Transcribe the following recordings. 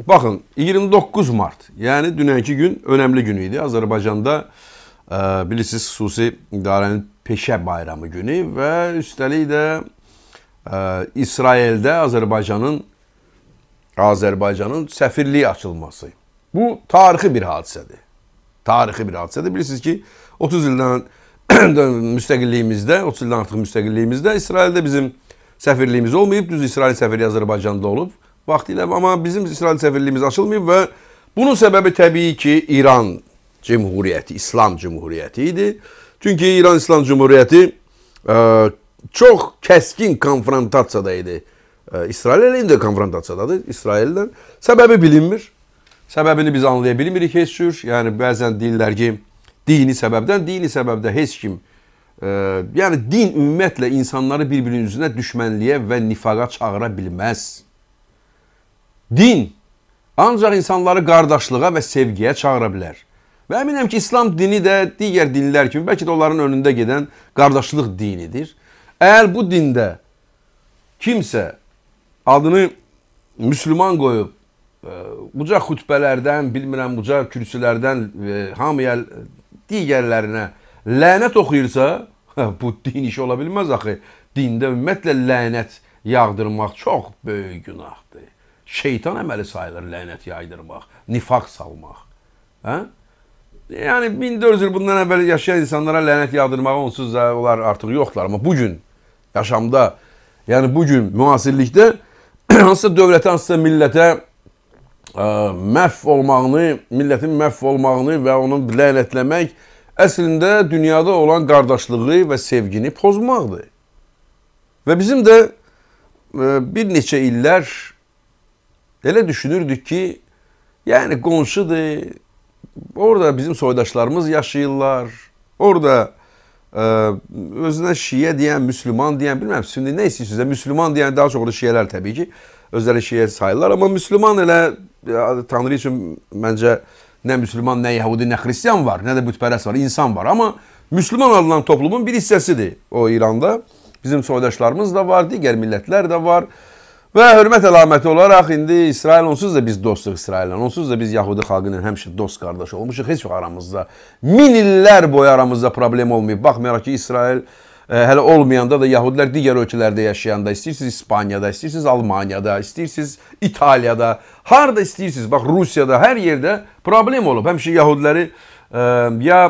Baxın, 29 mart, yəni dünənki gün önəmli gün idi. Azərbaycanda e, bilirsiniz, xüsusi idarənin peşə bayramı günü və üstəlik də e, İsraildə Azərbaycanın Azərbaycanın səfirliyi açılması. Bu tarixi bir hadisədir. Tarixi bir hadisədir. Bilirsiniz ki, 30 ildən müstəqilliyimizdə, 30 ildən artıq müstəqilliyimizdə İsraildə bizim səfirliyimiz olmayıb. Düz İsrail səfiri Azərbaycanda olub. Vaxtilə amma bizim İsrail səfirliyimiz açılmayıb və bunun səbəbi təbii ki, İran Cümhuriyyəti, İslam Cümhuriyyəti idi. Çünki İran İslam Cümhuriyyəti ə, e, çox kəskin konfrontasiyada idi. Ə, e, İsrail ilə indi konfrontasiyadadır İsraillə. Səbəbi bilinmir. Səbəbini biz anlaya bilmirik heç cür. Yəni bəzən deyirlər ki, dini səbəbdən, dini səbəbdə heç kim ə, e, yəni din ümumiyyətlə insanları bir-birinin üzünə düşmənliyə və nifaqa çağıra bilməz. Din ancaq insanları qardaşlığa və sevgiyə çağıra bilər. Və əminəm ki, İslam dini də digər dinlər kimi bəlkə də onların önündə gedən qardaşlıq dinidir. Əgər bu dində kimsə adını müsəlman qoyub e, uca xutbələrdən, bilmirəm uca kürsülərdən e, hamıya digərlərinə lənət oxuyursa, hə, bu din işi ola bilməz axı. Dində ümumiyyətlə lənət yağdırmaq çox böyük günahdır şeytan əməli sayılır lənət yaydırmaq, nifaq salmaq. Hə? Yəni 1400 il bundan əvvəl yaşayan insanlara lənət yağdırmağa onsuz da onlar artıq yoxdular, amma bu gün yaşamda, yəni bu gün müasirlikdə hansısa dövlətə, hansısa millətə ə, məhv olmağını, millətin məhv olmağını və onu lənətləmək əslində dünyada olan qardaşlığı və sevgini pozmaqdır. Və bizim də ə, bir neçə illər Elə düşünürdük ki, yəni qonşudur, orada bizim soydaşlarımız yaşayırlar, orada ə, e, özünə şiyə deyən, müsəlman deyən, bilmirəm, şimdi nə istəyirsiniz? Müsəlman deyən daha çox da şiyələr təbii ki, özləri şiyə sayılırlar, amma müsəlman elə Tanrı üçün məncə nə müsəlman, nə yəhudi, nə xristian var, nə də bütpərəst var, insan var, amma müsəlman adlanan toplumun bir hissəsidir o İranda. Bizim soydaşlarımız da var, digər millətlər də var. Və hörmət əlaməti olaraq indi İsrail onsuz da biz dostuq İsraillə. Onsuz da biz Yahudi xalqı ilə həmişə dost qardaş olmuşuq. Heç vaxt aramızda min illər boyu aramızda problem olmayıb. Baxmayaraq ki, İsrail ə, e, hələ olmayanda da yəhudlər digər ölkələrdə yaşayanda, istəyirsiniz İspaniyada, istəyirsiniz Almaniyada, istəyirsiniz İtaliyada, harda istəyirsiniz, bax Rusiyada, hər yerdə problem olub. Həmişə yəhudləri ə, e, ya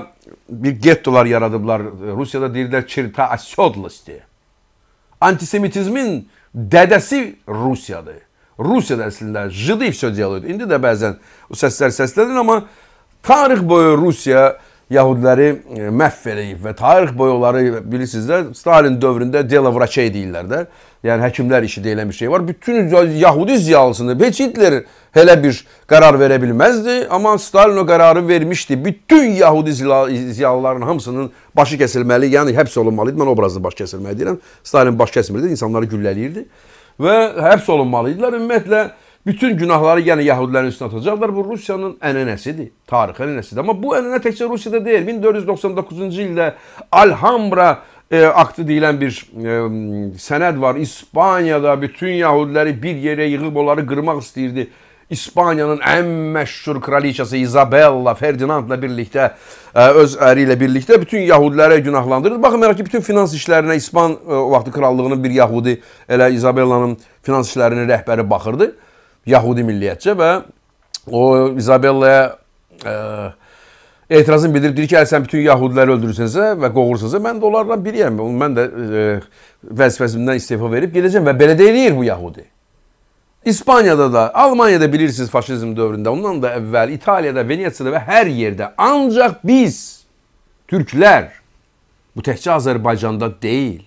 bir gettolar yaradıblar. E, Rusiyada deyirlər çirta asyodlosti. Antisemitizmin Dədəsi Rusiyadır. Rusiyada əslində jidi все делают. İndi də bəzən o səslər səslənir, amma tarix boyu Rusiya Yahudiləri məhv eləyib və tarix boyu onları bilirsiniz də Stalin dövründə delavraçey deyirlər də. Yəni həkimlər işi deyilən bir şey var. Bütün Yahudi ziyalısını, heç Hitler Hele bir karar verə bilməzdi, amma Stalin o qərarı vermişdi. Bütün Yahudi ziyalıların hamısının başı kəsilməli, yəni həbs olunmalı idi. Mən obrazlı baş kəsilməli deyirəm. Stalin baş kəsmirdi, insanları güllələyirdi və həbs olunmalı idilər. Ümumiyyətlə bütün günahları yəni Yahudilərin üstünə atacaqlar. Bu Rusiyanın ənənəsidir, tarixi ənənəsidir. Amma bu ənənə təkcə Rusiyada deyil. 1499-cu ildə Alhambra e, aktı deyilən bir e, sənəd var. İspaniyada bütün Yahudiləri bir yerə yığıb onları qırmaq istəyirdi. İspaniyanın ən məşhur kraliçası İzabella Ferdinandla birlikdə e, öz əri ilə birlikdə bütün yahudilərə günahlandırır. Baxmayaraq ki, bütün finans işlərinə İspan e, o vaxtı krallığının bir yahudi elə İzabellanın finans işlərinin rəhbəri baxırdı. Yahudi milliyyətcə və o İzabellaya etirazını bildirib deyir ki, əgər sən bütün yahudiləri öldürürsənsə və qovursansə, mən də onlarla biriyəm. Mən də e, vəzifəsimdən istefa verib gedəcəm və belə deyir bu yahudi. İspanya'da da, Almanya'da bilirsiniz faşizm dövründə, ondan da əvvəl İtaliyada, Venesiyada və hər yerdə ancaq biz Türklər bu təkcə Azərbaycanda deyil.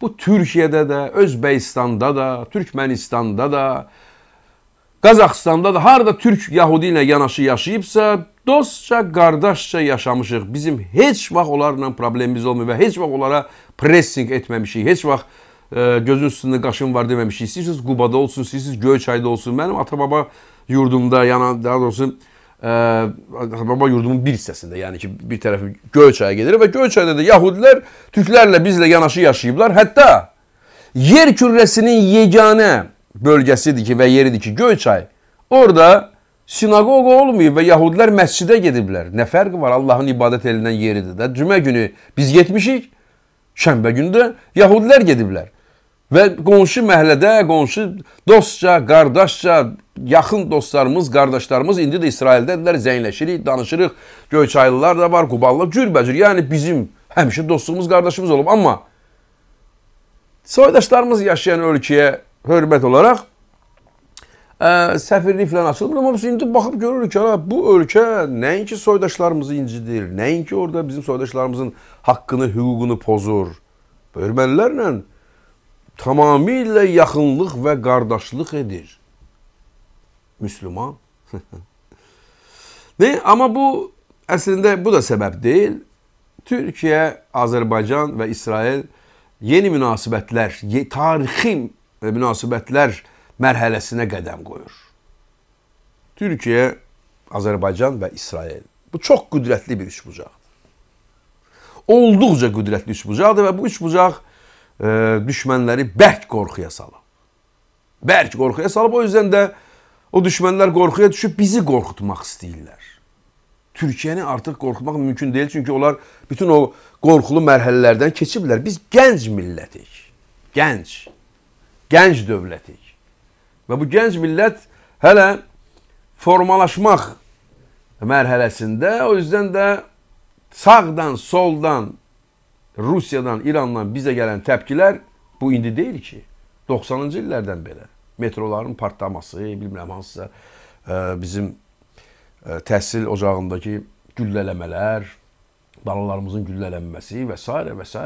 Bu Türkiyədə də, Özbəkistanda da, Türkmənistanda da, Qazaxstanda da harda Türk Yahudi ilə yanaşı yaşayıbsa, dostca, qardaşca yaşamışıq. Bizim heç vaxt onlarla problemimiz olmuyor və heç vaxt onlara pressing etməmişik. Heç vaxt gözün üstündə qaşın var deməmişik. İstəyirsiniz Qubada olsun, istəyirsiniz Göyçayda olsun. Mənim ata-baba yurdumda, yəni daha doğrusu e, ata-baba yurdumun bir hissəsində, yəni ki, bir tərəfi Göyçaya gedir və Göyçayda da yəhudilər türklərlə bizlə yanaşı yaşayıblar. Hətta yer kürrəsinin yeganə bölgəsidir ki və yeridir ki Göyçay. Orada sinaqoq olmayıb və yəhudilər məscidə gediblər. Nə fərqi var Allahın ibadət elinən yeridir də. Cümə günü biz getmişik, şənbə günü də yəhudilər gediblər. Və qonşu məhəllədə, qonşu dostca, qardaşca, yaxın dostlarımız, qardaşlarımız indi də İsraildədirlər, zəngləşirik, danışırıq. Göyçaylılar da var, Quballılar, cürbəcür. Yəni bizim həmişə dostluğumuz, qardaşımız olub. Amma soydaşlarımız yaşayan ölkəyə hörmət olaraq ə, səfirlik falan açılmır. Amma biz indi baxıb görürük ki, bu ölkə nəinki soydaşlarımızı incidir, nəinki orada bizim soydaşlarımızın haqqını, hüququnu pozur. Ermənilərlə tamamilə yaxınlıq və qardaşlıq edir. Müslüman. ne? Amma bu əslində bu da səbəb deyil. Türkiyə, Azərbaycan və İsrail yeni münasibətlər, tarixi münasibətlər mərhələsinə qədəm qoyur. Türkiyə, Azərbaycan və İsrail. Bu çox qüdrətli bir üçbucaqdır. Olduqca qüdrətli üçbucaqdır və bu üçbucaq bucaq e, düşmənləri bərk qorxuya salıb. Bərk qorxuya salıb. O yüzden də o düşmənlər qorxuya düşüb bizi qorxutmaq istəyirlər. Türkiyəni artıq qorxutmaq mümkün deyil. Çünki onlar bütün o qorxulu mərhələlərdən keçiblər. Biz gənc millətik. Gənc. Gənc dövlətik. Və bu gənc millət hələ formalaşmaq mərhələsində. O yüzdən də sağdan, soldan, Rusiyadan, İrandan bizə gələn təpkilər bu indi deyil ki. 90-cı illərdən belə. Metroların partlaması, bilmirəm hansısa e, bizim e, təhsil ocağındakı güllələmələr, balalarımızın güllələnməsi və s. və s.